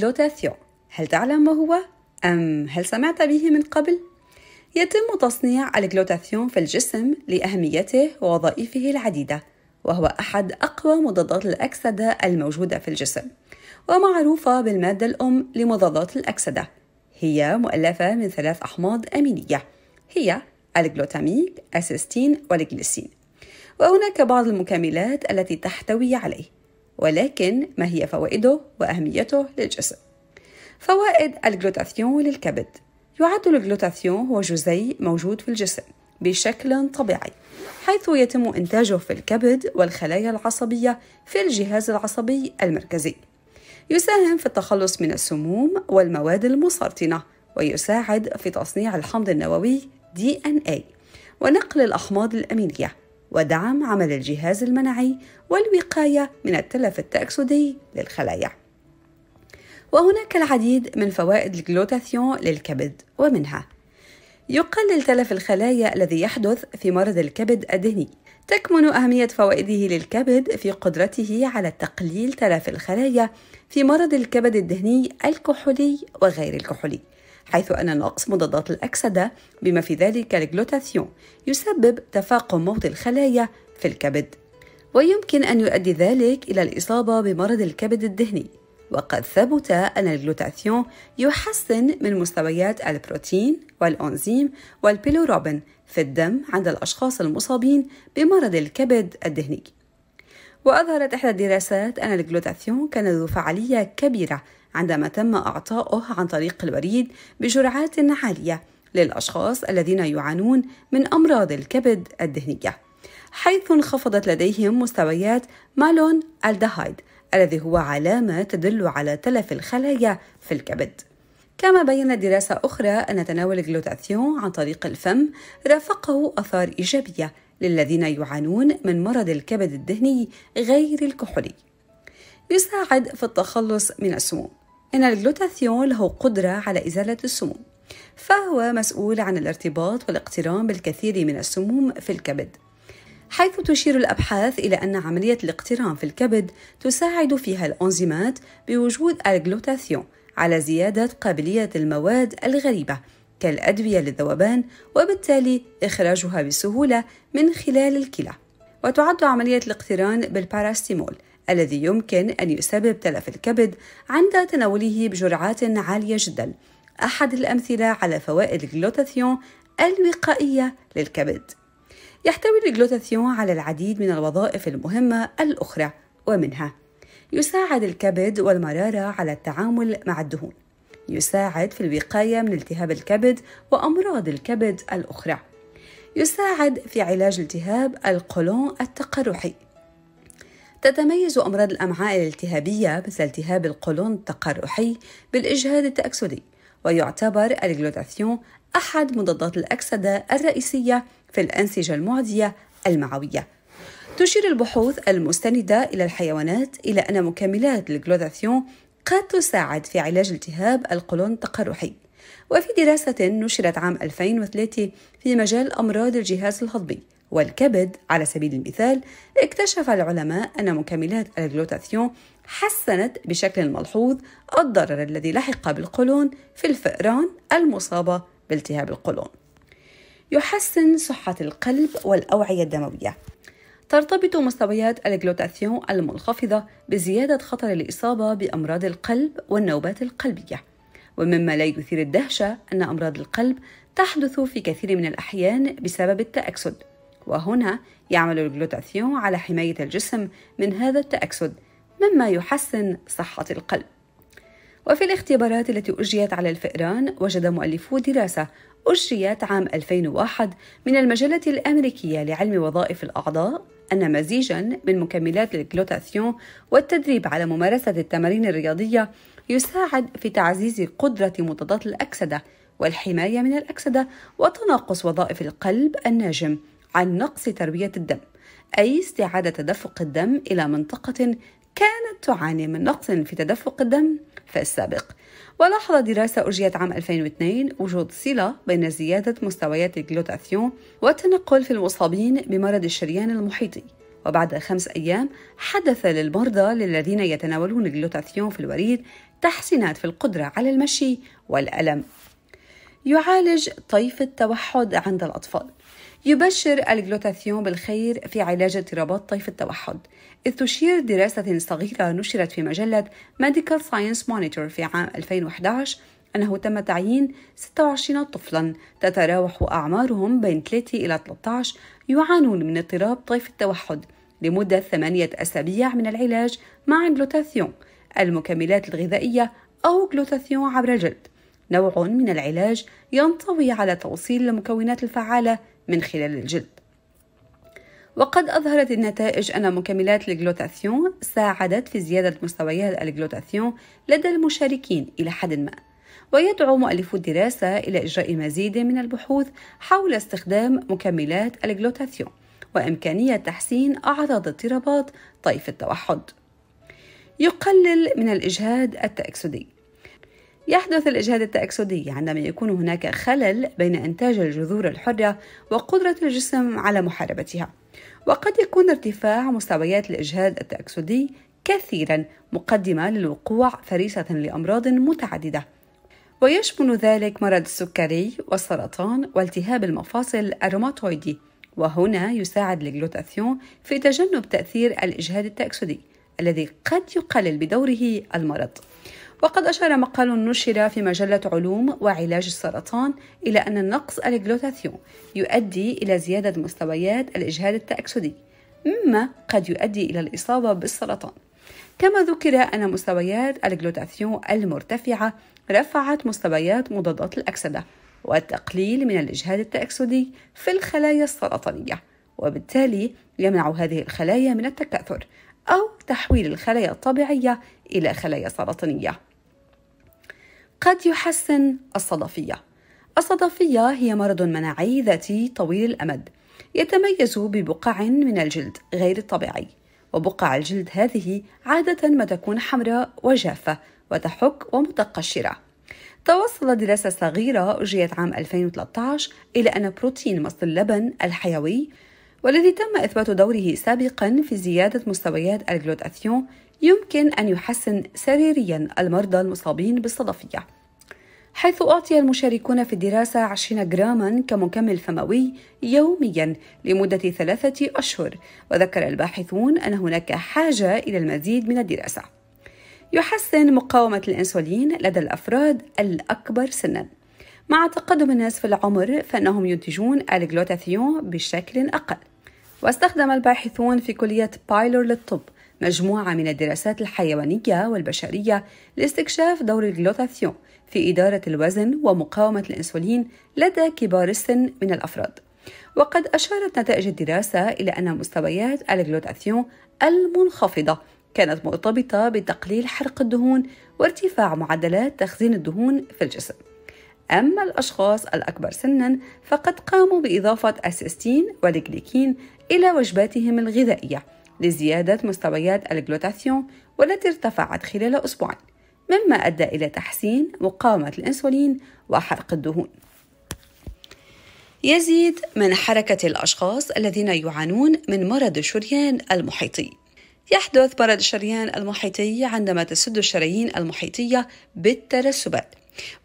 الجلوتاثيون هل تعلم ما هو؟ أم هل سمعت به من قبل؟ يتم تصنيع الجلوتاثيون في الجسم لأهميته ووظائفه العديدة وهو أحد أقوى مضادات الأكسدة الموجودة في الجسم ومعروفة بالمادة الأم لمضادات الأكسدة هي مؤلفة من ثلاث أحماض أمينية هي الجلوتاميك، أسيستين، والجليسين وهناك بعض المكملات التي تحتوي عليه ولكن ما هي فوائده وأهميته للجسم؟ فوائد الجلوتاثيون للكبد يعد الجلوتاثيون هو جزيء موجود في الجسم بشكل طبيعي حيث يتم إنتاجه في الكبد والخلايا العصبية في الجهاز العصبي المركزي يساهم في التخلص من السموم والمواد المسرطنة ويساعد في تصنيع الحمض النووي DNA ونقل الأحماض الأمينية ودعم عمل الجهاز المناعي والوقاية من التلف التأكسدي للخلايا وهناك العديد من فوائد الجلوتاثيون للكبد ومنها يقلل تلف الخلايا الذي يحدث في مرض الكبد الدهني تكمن أهمية فوائده للكبد في قدرته على تقليل تلف الخلايا في مرض الكبد الدهني الكحولي وغير الكحولي حيث أن نقص مضادات الأكسدة بما في ذلك الجلوتاثيون يسبب تفاقم موت الخلايا في الكبد ويمكن أن يؤدي ذلك إلى الإصابة بمرض الكبد الدهني وقد ثبت أن الجلوتاثيون يحسن من مستويات البروتين والأنزيم والبيلوروبين في الدم عند الأشخاص المصابين بمرض الكبد الدهني وأظهرت إحدى الدراسات أن الجلوتاثيون كان ذو فعالية كبيرة عندما تم إعطاؤه عن طريق الوريد بجرعات عالية للأشخاص الذين يعانون من أمراض الكبد الدهنية حيث انخفضت لديهم مستويات مالون الدهايد الذي هو علامة تدل على تلف الخلايا في الكبد كما بينت دراسة أخرى أن تناول الجلوتاثيون عن طريق الفم رافقه آثار إيجابية للذين يعانون من مرض الكبد الدهني غير الكحولي يساعد في التخلص من السموم أن الجلوتاثيون له قدرة على إزالة السموم فهو مسؤول عن الارتباط والاقتران بالكثير من السموم في الكبد حيث تشير الأبحاث إلى أن عملية الاقتران في الكبد تساعد فيها الأنزيمات بوجود الجلوتاثيون على زيادة قابلية المواد الغريبة كالأدوية للذوبان وبالتالي إخراجها بسهولة من خلال الكلى وتعد عملية الاقتران بالباراستيمول الذي يمكن أن يسبب تلف الكبد عند تناوله بجرعات عالية جدا أحد الأمثلة على فوائد الجلوتاثيون الوقائية للكبد يحتوي الجلوتاثيون على العديد من الوظائف المهمة الأخرى ومنها يساعد الكبد والمرارة على التعامل مع الدهون يساعد في الوقاية من التهاب الكبد وأمراض الكبد الأخرى يساعد في علاج التهاب القولون التقرحي تتميز أمراض الأمعاء الالتهابية مثل التهاب القولون التقرحي بالإجهاد التأكسدي ويعتبر الجلوتاثيون أحد مضادات الأكسدة الرئيسية في الأنسجة المعدية المعوية تشير البحوث المستندة إلى الحيوانات إلى أن مكملات الجلوتاثيون قد تساعد في علاج التهاب القولون التقرحي وفي دراسة نشرت عام 2003 في مجال أمراض الجهاز الهضمي والكبد على سبيل المثال اكتشف العلماء أن مكملات الجلوتاثيون حسنت بشكل ملحوظ الضرر الذي لحق بالقولون في الفئران المصابة بالتهاب القولون يحسن صحة القلب والأوعية الدموية ترتبط مستويات الجلوتاثيون المنخفضة بزيادة خطر الإصابة بأمراض القلب والنوبات القلبية ومما لا يثير الدهشة أن أمراض القلب تحدث في كثير من الأحيان بسبب التأكسد وهنا يعمل الجلوتاثيون على حماية الجسم من هذا التأكسد مما يحسن صحة القلب وفي الاختبارات التي أجريت على الفئران وجد مؤلفو دراسة أجريت عام 2001 من المجلة الأمريكية لعلم وظائف الأعضاء أن مزيجا من مكملات الجلوتاثيون والتدريب على ممارسة التمارين الرياضية يساعد في تعزيز قدرة مضادات الأكسدة والحماية من الأكسدة وتناقص وظائف القلب الناجم عن نقص تربية الدم أي استعادة تدفق الدم إلى منطقة كانت تعاني من نقص في تدفق الدم في السابق ولاحظ دراسة أجريت عام 2002 وجود صلة بين زيادة مستويات الجلوتاثيون والتنقل في المصابين بمرض الشريان المحيطي وبعد خمس أيام حدث للمرضى للذين يتناولون الجلوتاثيون في الوريد تحسينات في القدرة على المشي والألم يعالج طيف التوحد عند الأطفال يبشر الجلوتاثيون بالخير في علاج اضطرابات طيف التوحد إذ تشير دراسة صغيرة نشرت في مجلة Medical Science Monitor في عام 2011 أنه تم تعيين 26 طفلا تتراوح أعمارهم بين 3 إلى 13 يعانون من اضطراب طيف التوحد لمدة ثمانية أسابيع من العلاج مع جلوتاثيون المكملات الغذائية أو جلوتاثيون عبر الجلد نوع من العلاج ينطوي على توصيل المكونات الفعالة من خلال الجلد وقد أظهرت النتائج أن مكملات الجلوتاثيون ساعدت في زيادة مستويات الجلوتاثيون لدى المشاركين إلى حد ما ويدعو مؤلفو الدراسة إلى إجراء مزيد من البحوث حول استخدام مكملات الجلوتاثيون وإمكانية تحسين أعراض اضطرابات طيف التوحد يقلل من الإجهاد التأكسدي يحدث الإجهاد التأكسدي عندما يكون هناك خلل بين إنتاج الجذور الحرة وقدرة الجسم على محاربتها وقد يكون ارتفاع مستويات الإجهاد التأكسدي كثيرا مقدمة للوقوع فريسة لأمراض متعددة ويشمل ذلك مرض السكري والسرطان والتهاب المفاصل الروماتويدي وهنا يساعد الجلوتاثيون في تجنب تأثير الإجهاد التأكسدي الذي قد يقلل بدوره المرض وقد أشار مقال نشر في مجلة علوم وعلاج السرطان إلى أن النقص الجلوتاثيون يؤدي إلى زيادة مستويات الإجهاد التأكسدي مما قد يؤدي إلى الإصابة بالسرطان كما ذكر أن مستويات الجلوتاثيون المرتفعة رفعت مستويات مضادات الأكسدة والتقليل من الإجهاد التأكسدي في الخلايا السرطانية وبالتالي يمنع هذه الخلايا من التكاثر أو تحويل الخلايا الطبيعية إلى خلايا سرطانية قد يحسن الصدفية الصدفية هي مرض مناعي ذاتي طويل الأمد يتميز ببقع من الجلد غير الطبيعي وبقع الجلد هذه عادة ما تكون حمراء وجافة وتحك ومتقشرة توصلت دراسة صغيرة أجريت عام 2013 إلى أن بروتين مصل اللبن الحيوي والذي تم إثبات دوره سابقا في زيادة مستويات الجلوتاثيون يمكن أن يحسن سريريا المرضى المصابين بالصدفية حيث أعطي المشاركون في الدراسة 20 جراما كمكمل فموي يوميا لمدة ثلاثة أشهر وذكر الباحثون أن هناك حاجة إلى المزيد من الدراسة يحسن مقاومة الأنسولين لدى الأفراد الأكبر سنا مع تقدم الناس في العمر فإنهم ينتجون الجلوتاثيون بشكل أقل واستخدم الباحثون في كلية بايلور للطب مجموعة من الدراسات الحيوانية والبشرية لاستكشاف دور الجلوتاثيون في إدارة الوزن ومقاومة الأنسولين لدى كبار السن من الأفراد وقد أشارت نتائج الدراسة إلى أن مستويات الجلوتاثيون المنخفضة كانت مرتبطة بتقليل حرق الدهون وارتفاع معدلات تخزين الدهون في الجسم أما الأشخاص الأكبر سنا فقد قاموا بإضافة السيستين والجليكين إلى وجباتهم الغذائية لزيادة مستويات الجلوتاثيون والتي ارتفعت خلال أسبوعين مما أدى إلى تحسين مقاومة الأنسولين وحرق الدهون يزيد من حركة الأشخاص الذين يعانون من مرض الشريان المحيطي يحدث مرض الشريان المحيطي عندما تسد الشرايين المحيطية بالترسبات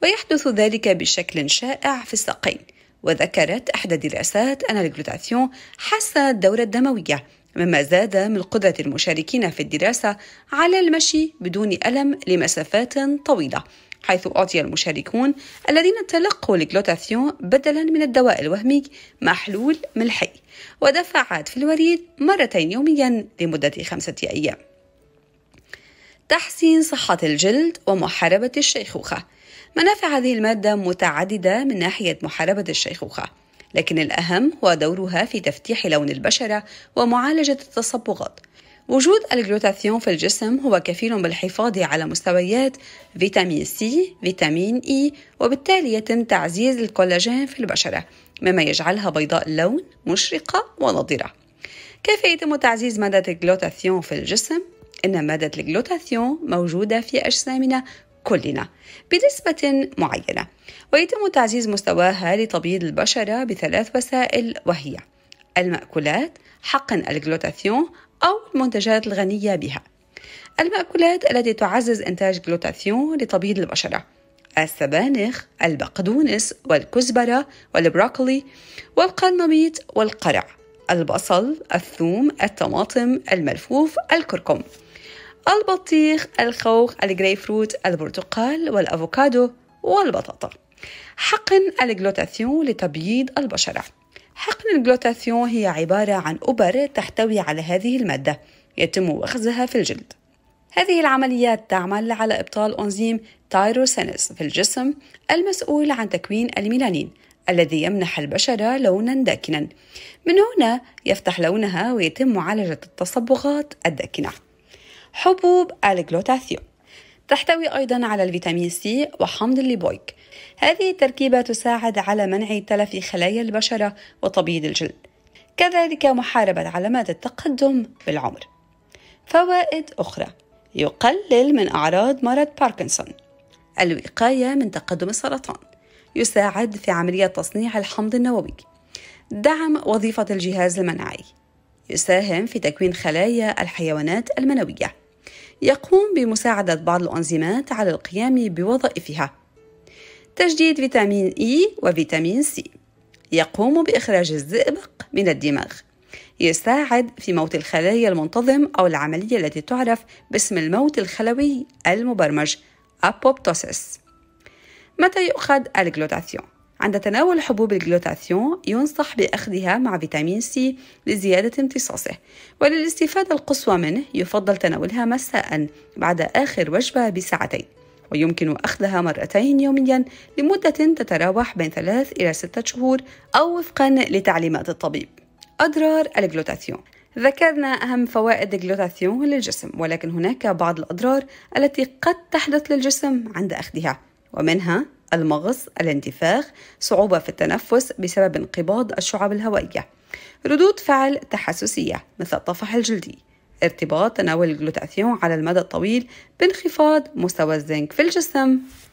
ويحدث ذلك بشكل شائع في الساقين وذكرت إحدى الدراسات أن الجلوتاثيون حسن الدورة الدموية مما زاد من قدرة المشاركين في الدراسة على المشي بدون ألم لمسافات طويلة حيث أعطي المشاركون الذين تلقوا الجلوتاثيون بدلا من الدواء الوهمي محلول ملحي ودفعات في الوريد مرتين يوميا لمدة خمسة أيام تحسين صحة الجلد ومحاربة الشيخوخة منافع هذه المادة متعددة من ناحية محاربة الشيخوخة لكن الأهم هو دورها في تفتيح لون البشرة ومعالجة التصبغات وجود الجلوتاثيون في الجسم هو كفيل بالحفاظ على مستويات فيتامين سي، فيتامين إي، وبالتالي يتم تعزيز الكولاجين في البشرة، مما يجعلها بيضاء اللون، مشرقة ونضرة. كيف يتم تعزيز مادة الجلوتاثيون في الجسم؟ إن مادة الجلوتاثيون موجودة في أجسامنا كلنا بنسبة معينة ويتم تعزيز مستواها لتبييض البشرة بثلاث وسائل وهي المأكولات حقن الجلوتاثيون أو المنتجات الغنية بها المأكولات التي تعزز إنتاج جلوتاثيون لتبييض البشرة السبانخ، البقدونس والكزبرة والبروكلي والقرنبيط والقرع البصل، الثوم، الطماطم، الملفوف، الكركم البطيخ الخوخ الجري فروت البرتقال والأفوكادو والبطاطا حقن الجلوتاثيون لتبييض البشرة حقن الجلوتاثيون هي عبارة عن أبر تحتوي على هذه المادة يتم أخذها في الجلد هذه العمليات تعمل على إبطال أنزيم تايروسينس في الجسم المسؤول عن تكوين الميلانين الذي يمنح البشرة لونا داكنا من هنا يفتح لونها ويتم معالجة التصبغات الداكنة حبوب الجلوتاثيون تحتوي أيضا على الفيتامين سي وحمض الليبويك هذه التركيبة تساعد على منع تلف خلايا البشرة وتبييض الجلد كذلك محاربة علامات التقدم بالعمر فوائد أخرى يقلل من أعراض مرض باركنسون الوقاية من تقدم السرطان يساعد في عملية تصنيع الحمض النووي دعم وظيفة الجهاز المناعي يساهم في تكوين خلايا الحيوانات المنوية يقوم بمساعدة بعض الأنزيمات على القيام بوظائفها تجديد فيتامين إي e وفيتامين سي يقوم بإخراج الزئبق من الدماغ يساعد في موت الخلايا المنتظم أو العملية التي تعرف باسم الموت الخلوي المبرمج أبوبتوسيس متى يؤخذ الجلوتاثيون؟ عند تناول حبوب الجلوتاثيون ينصح بأخذها مع فيتامين سي لزيادة امتصاصه وللاستفادة القصوى منه يفضل تناولها مساء بعد آخر وجبة بساعتين ويمكن أخذها مرتين يوميا لمدة تتراوح بين ثلاث إلى ستة شهور أو وفقا لتعليمات الطبيب أضرار الجلوتاثيون ذكرنا أهم فوائد الجلوتاثيون للجسم ولكن هناك بعض الأضرار التي قد تحدث للجسم عند أخذها ومنها المغص الانتفاخ صعوبة في التنفس بسبب انقباض الشعب الهوائية ردود فعل تحسسية مثل الطفح الجلدي ارتباط تناول الجلوتاثيون على المدى الطويل بانخفاض مستوى الزنك في الجسم